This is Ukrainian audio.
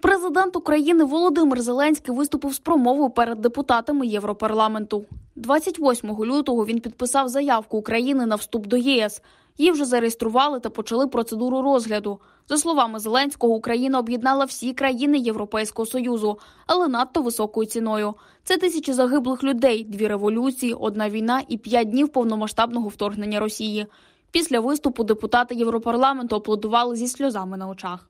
Президент України Володимир Зеленський виступив з промовою перед депутатами Європарламенту. 28 лютого він підписав заявку України на вступ до ЄС. Її вже зареєстрували та почали процедуру розгляду. За словами Зеленського, Україна об'єднала всі країни Європейського союзу, але надто високою ціною. Це тисячі загиблих людей, дві революції, одна війна і п'ять днів повномасштабного вторгнення Росії. Після виступу депутати Європарламенту аплодували зі сльозами на очах.